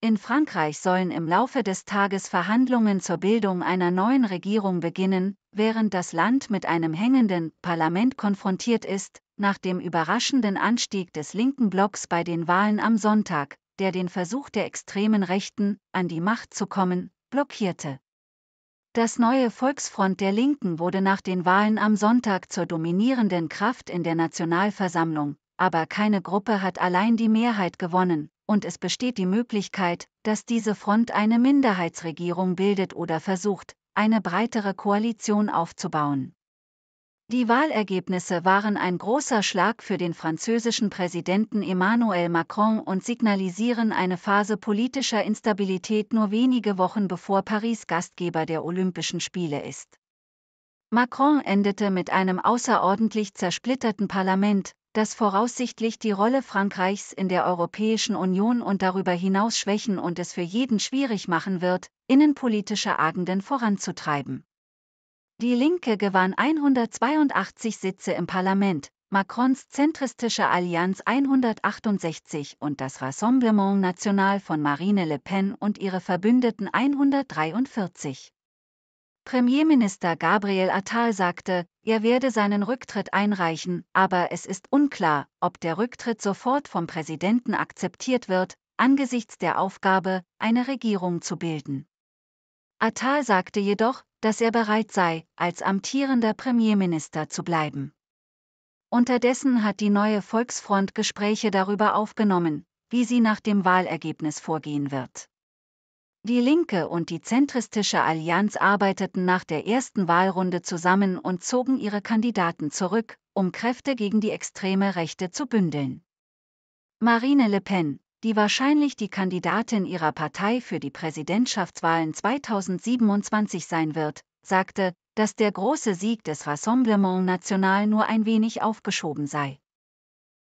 In Frankreich sollen im Laufe des Tages Verhandlungen zur Bildung einer neuen Regierung beginnen, während das Land mit einem hängenden Parlament konfrontiert ist, nach dem überraschenden Anstieg des linken Blocks bei den Wahlen am Sonntag, der den Versuch der extremen Rechten, an die Macht zu kommen, blockierte. Das neue Volksfront der Linken wurde nach den Wahlen am Sonntag zur dominierenden Kraft in der Nationalversammlung, aber keine Gruppe hat allein die Mehrheit gewonnen, und es besteht die Möglichkeit, dass diese Front eine Minderheitsregierung bildet oder versucht, eine breitere Koalition aufzubauen. Die Wahlergebnisse waren ein großer Schlag für den französischen Präsidenten Emmanuel Macron und signalisieren eine Phase politischer Instabilität nur wenige Wochen bevor Paris Gastgeber der Olympischen Spiele ist. Macron endete mit einem außerordentlich zersplitterten Parlament, das voraussichtlich die Rolle Frankreichs in der Europäischen Union und darüber hinaus schwächen und es für jeden schwierig machen wird, innenpolitische Agenden voranzutreiben. Die Linke gewann 182 Sitze im Parlament, Macrons zentristische Allianz 168 und das Rassemblement National von Marine Le Pen und ihre Verbündeten 143. Premierminister Gabriel Attal sagte, er werde seinen Rücktritt einreichen, aber es ist unklar, ob der Rücktritt sofort vom Präsidenten akzeptiert wird, angesichts der Aufgabe, eine Regierung zu bilden. Attal sagte jedoch, dass er bereit sei, als amtierender Premierminister zu bleiben. Unterdessen hat die neue Volksfront Gespräche darüber aufgenommen, wie sie nach dem Wahlergebnis vorgehen wird. Die Linke und die zentristische Allianz arbeiteten nach der ersten Wahlrunde zusammen und zogen ihre Kandidaten zurück, um Kräfte gegen die extreme Rechte zu bündeln. Marine Le Pen, die wahrscheinlich die Kandidatin ihrer Partei für die Präsidentschaftswahlen 2027 sein wird, sagte, dass der große Sieg des Rassemblement National nur ein wenig aufgeschoben sei.